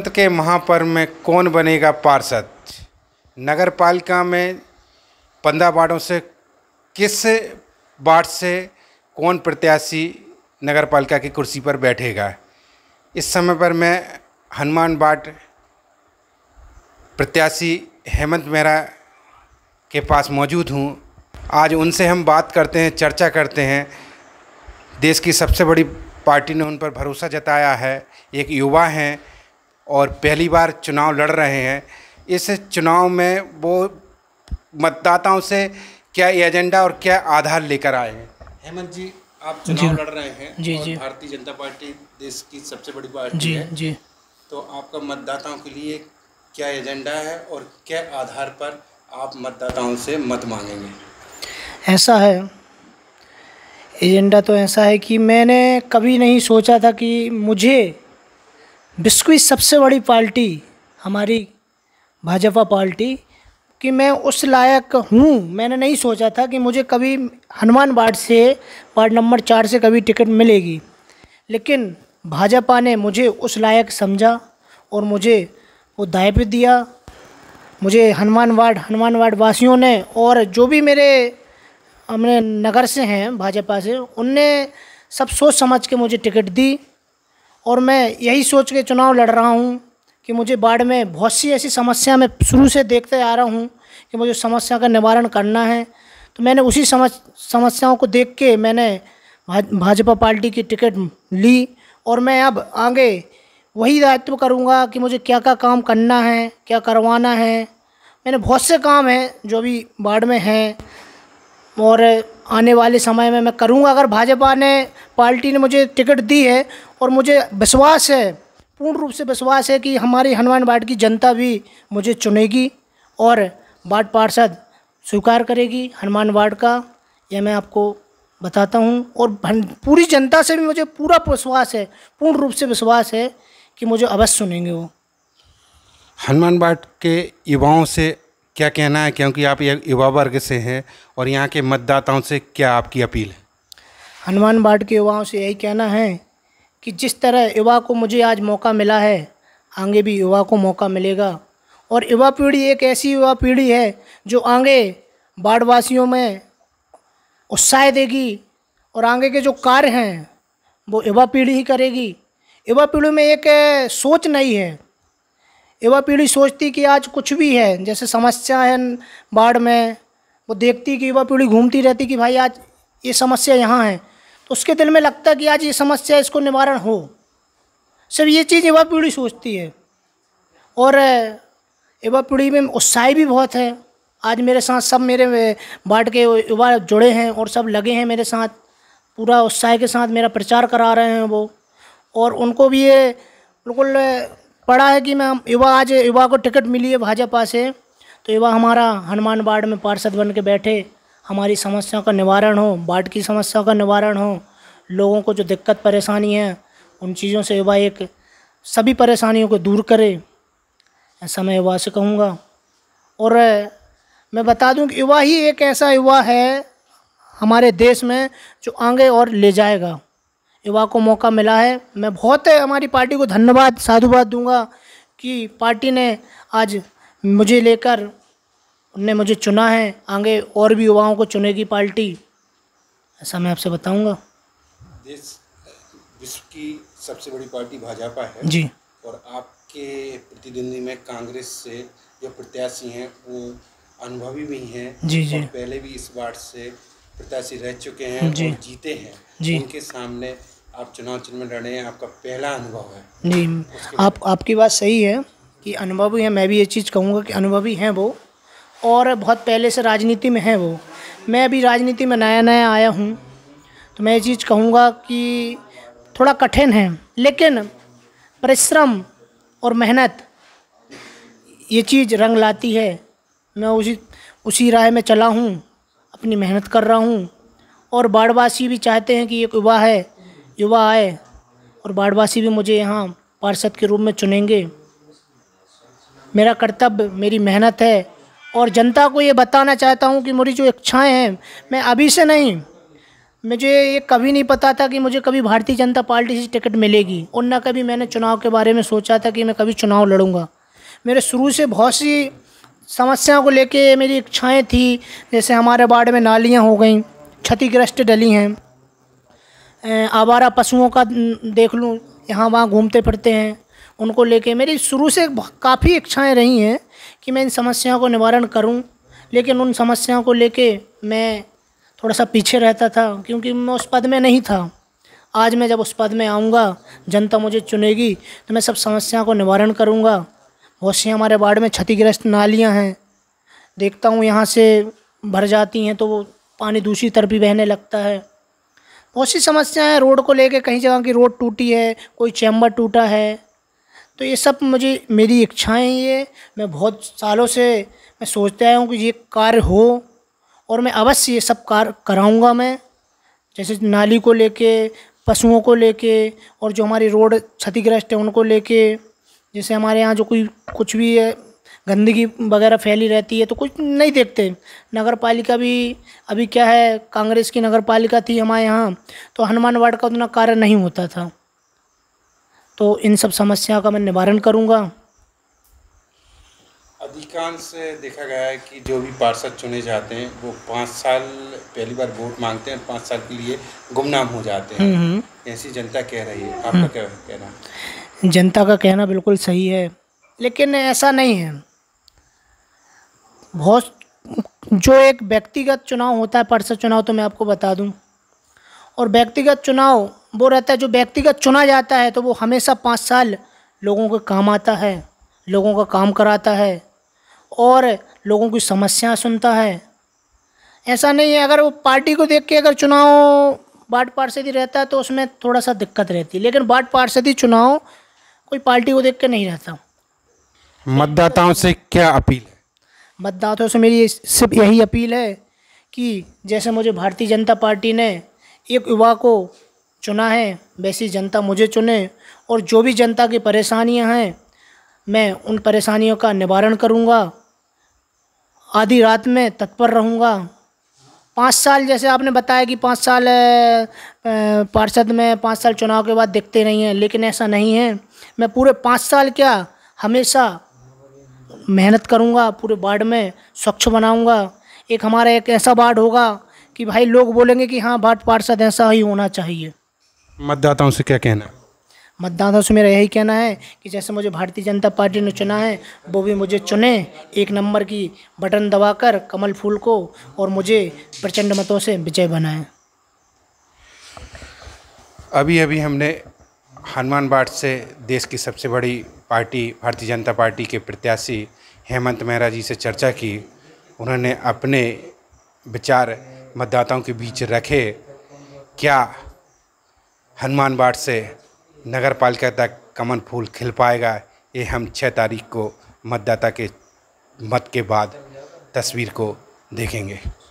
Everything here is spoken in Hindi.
संत के महापर्व में कौन बनेगा पार्षद नगर पालिका में पंद्रह वार्डों से किस वार्ड से कौन प्रत्याशी नगर पालिका की कुर्सी पर बैठेगा इस समय पर मैं हनुमान वार्ड प्रत्याशी हेमंत मेहरा के पास मौजूद हूँ आज उनसे हम बात करते हैं चर्चा करते हैं देश की सबसे बड़ी पार्टी ने उन पर भरोसा जताया है एक युवा हैं और पहली बार चुनाव लड़ रहे हैं इस चुनाव में वो मतदाताओं से क्या एजेंडा और क्या आधार लेकर आए हैं हेमंत जी आप चुनाव लड़ रहे हैं जी जी भारतीय जनता पार्टी देश की सबसे बड़ी पार्टी जी, है जी तो आपका मतदाताओं के लिए क्या एजेंडा है और क्या आधार पर आप मतदाताओं से मत मांगेंगे ऐसा है एजेंडा तो ऐसा है कि मैंने कभी नहीं सोचा था कि मुझे विश्व की सबसे बड़ी पार्टी हमारी भाजपा पार्टी कि मैं उस लायक हूँ मैंने नहीं सोचा था कि मुझे कभी हनुमान वार्ड से वार्ड नंबर चार से कभी टिकट मिलेगी लेकिन भाजपा ने मुझे उस लायक समझा और मुझे वो दायित्व दिया मुझे हनुमान वार्ड हनुमान वार्ड वासियों ने और जो भी मेरे हमने नगर से हैं भाजपा से उनने सब सोच समझ के मुझे टिकट दी और मैं यही सोच के चुनाव लड़ रहा हूँ कि मुझे बाढ़ में बहुत सी ऐसी समस्या मैं शुरू से देखते आ रहा हूँ कि मुझे समस्या का निवारण करना है तो मैंने उसी समस्याओं को देख के मैंने भाजपा पार्टी की टिकट ली और मैं अब आगे वही दायित्व करूँगा कि मुझे क्या क्या काम करना है क्या करवाना है मैंने बहुत से काम हैं जो भी बाढ़ में हैं और आने वाले समय में मैं करूँगा अगर भाजपा ने पार्टी ने मुझे टिकट दी है और मुझे विश्वास है पूर्ण रूप से विश्वास है कि हमारी हनुमान बाट की जनता भी मुझे चुनेगी और वार्ड पार्षद स्वीकार करेगी हनुमान वार्ड का यह मैं आपको बताता हूँ और पूरी जनता से भी मुझे पूरा विश्वास है पूर्ण रूप से विश्वास है कि मुझे अवश्य सुनेंगे वो हनुमान बाट के युवाओं से क्या कहना है क्योंकि आप युवा वर्ग से हैं और यहाँ के मतदाताओं से क्या आपकी अपील है हनुमान बाट के युवाओं से यही कहना है कि जिस तरह युवा को मुझे आज मौका मिला है आगे भी युवा को मौका मिलेगा और युवा पीढ़ी एक ऐसी युवा पीढ़ी है जो आगे बाढ़वासियों में उत्साह देगी और आगे के जो कार्य हैं वो युवा पीढ़ी ही करेगी युवा पीढ़ी में एक सोच नहीं है युवा पीढ़ी सोचती कि आज कुछ भी है जैसे समस्या है बाढ़ में वो देखती कि युवा पीढ़ी घूमती रहती कि भाई आज ये समस्या यहाँ है तो उसके दिल में लगता कि आज ये समस्या इसको निवारण हो सिर्फ ये चीज़ युवा पीढ़ी सोचती है और युवा पीढ़ी में उत्साह भी बहुत है आज मेरे साथ सब मेरे बाढ़ के युवा जुड़े हैं और सब लगे हैं मेरे साथ पूरा उत्साह के साथ मेरा प्रचार करा रहे हैं वो और उनको भी ये बिल्कुल पढ़ा है कि मैं युवा आज युवा को टिकट मिली है भाजपा से तो युवा हमारा हनुमान बाढ़ में पार्षद बन के बैठे हमारी समस्याओं का निवारण हो बाढ़ की समस्याओं का निवारण हो लोगों को जो दिक्कत परेशानी है उन चीज़ों से युवा एक सभी परेशानियों को दूर करे ऐसा मैं युवा से कहूँगा और मैं बता दूँ कि युवा ही एक ऐसा युवा है हमारे देश में जो आगे और ले जाएगा युवा को मौका मिला है मैं बहुत हमारी पार्टी को धन्यवाद साधुवाद दूंगा कि पार्टी ने आज मुझे लेकर उनने मुझे चुना है आगे और भी युवाओं को चुनेगी पार्टी ऐसा मैं आपसे बताऊंगा देश विश्व की सबसे बड़ी पार्टी भाजपा है जी और आपके प्रतिद्वंदी में कांग्रेस से जो प्रत्याशी हैं वो अनुभवी भी हैं जी जी पहले भी इस वार्ड से प्रत्याशी रह चुके हैं जी, जीते हैं जी, उनके सामने आप चुनाव चिन्ह में लड़े हैं आपका पहला अनुभव है जी आप आपकी बात सही है कि अनुभवी है मैं भी ये चीज़ कहूँगा कि अनुभवी हैं वो और बहुत पहले से राजनीति में हैं वो मैं अभी राजनीति में नया नया आया हूँ तो मैं ये चीज़ कहूँगा कि थोड़ा कठिन है लेकिन परिश्रम और मेहनत ये चीज़ रंग लाती है मैं उसी उसी राह में चला हूँ अपनी मेहनत कर रहा हूँ और बाड़वासी भी चाहते हैं कि एक युवा है युवा आए और बाड़वासी भी मुझे यहाँ पार्षद के रूप में चुनेंगे मेरा कर्तव्य मेरी मेहनत है और जनता को ये बताना चाहता हूँ कि मेरी जो इच्छाएँ हैं मैं अभी से नहीं मुझे ये कभी नहीं पता था कि मुझे कभी भारतीय जनता पार्टी से टिकट मिलेगी और ना कभी मैंने चुनाव के बारे में सोचा था कि मैं कभी चुनाव लड़ूंगा मेरे शुरू से बहुत सी समस्याओं को लेके मेरी इच्छाएं थी जैसे हमारे वार्ड में नालियाँ हो गई क्षतिग्रस्त डली हैं आवारा पशुओं का देख लूँ यहाँ वहाँ घूमते फिरते हैं उनको लेके मेरी शुरू से काफ़ी इच्छाएं रही हैं कि मैं इन समस्याओं को निवारण करूं लेकिन उन समस्याओं को लेके मैं थोड़ा सा पीछे रहता था क्योंकि मैं उस पद में नहीं था आज मैं जब उस पद में आऊँगा जनता मुझे चुनेगी तो मैं सब समस्याओं को निवारण करूँगा बहुत सी हमारे वार्ड में क्षतिग्रस्त नालियाँ हैं देखता हूँ यहाँ से भर जाती हैं तो वो पानी दूसरी तरफ भी बहने लगता है बहुत सी समस्याएँ हैं रोड को लेके कहीं जगह की रोड टूटी है कोई चैम्बर टूटा है तो ये सब मुझे मेरी इच्छाएँ ये मैं बहुत सालों से मैं सोचता आया हूँ कि ये कार्य हो और मैं अवश्य ये सब कार्य कराऊँगा मैं जैसे नाली को लेके पशुओं को लेके और जो हमारी रोड क्षतिग्रस्त है उनको लेके जैसे हमारे यहाँ जो कोई कुछ भी है गंदगी वगैरह फैली रहती है तो कुछ नहीं देखते नगर पालिका भी अभी क्या है कांग्रेस की नगर पालिका थी हमारे यहाँ तो हनुमान वार्ड का उतना कार्य नहीं होता था तो इन सब समस्या का मैं निवारण करूँगा अधिकांश देखा गया है कि जो भी पार्षद चुने जाते हैं वो पाँच साल पहली बार वोट मांगते हैं पाँच साल के लिए गुमनाम हो जाते हैं हम्म, हम्म। ऐसी जनता कह रही है आपका हम्म। क्या कहना जनता का कहना बिल्कुल सही है लेकिन ऐसा नहीं है बहुत जो एक व्यक्तिगत चुनाव होता है पर्षद चुनाव तो मैं आपको बता दूं और व्यक्तिगत चुनाव वो रहता है जो व्यक्तिगत चुना जाता है तो वो हमेशा पाँच साल लोगों के काम आता है लोगों का काम कराता है और लोगों की समस्या सुनता है ऐसा नहीं है अगर वो पार्टी को देख के अगर चुनाव वार्ड पार्षद ही रहता है तो उसमें थोड़ा सा दिक्कत रहती है लेकिन वार्ड पार्षद ही चुनाव कोई पार्टी को देख के नहीं रहता हूँ मतदाताओं से क्या अपील है मतदाताओं से मेरी सिर्फ यही अपील है कि जैसे मुझे भारतीय जनता पार्टी ने एक युवा को चुना है वैसी जनता मुझे चुने और जो भी जनता की परेशानियां हैं मैं उन परेशानियों का निवारण करूंगा आधी रात में तत्पर रहूंगा पाँच साल जैसे आपने बताया कि पाँच साल पार्षद में पाँच साल चुनाव के बाद देखते नहीं हैं लेकिन ऐसा नहीं है मैं पूरे पाँच साल क्या हमेशा मेहनत करूँगा पूरे वार्ड में स्वच्छ बनाऊँगा एक हमारा एक ऐसा वार्ड होगा कि भाई लोग बोलेंगे कि हाँ वार्ड पार्षद ऐसा ही होना चाहिए मतदाताओं से क्या कहना है मतदाताओं से मेरा यही कहना है कि जैसे मुझे भारतीय जनता पार्टी ने चुना है वो भी मुझे चुने एक नंबर की बटन दबाकर कमल फूल को और मुझे प्रचंड मतों से विजय बनाए अभी अभी हमने हनुमान बाट से देश की सबसे बड़ी पार्टी भारतीय जनता पार्टी के प्रत्याशी हेमंत मेहरा जी से चर्चा की उन्होंने अपने विचार मतदाताओं के बीच रखे क्या हनुमान बाट से नगर पालिका तक कमन फूल खिल पाएगा ये हम छः तारीख को मतदाता के मत के बाद तस्वीर को देखेंगे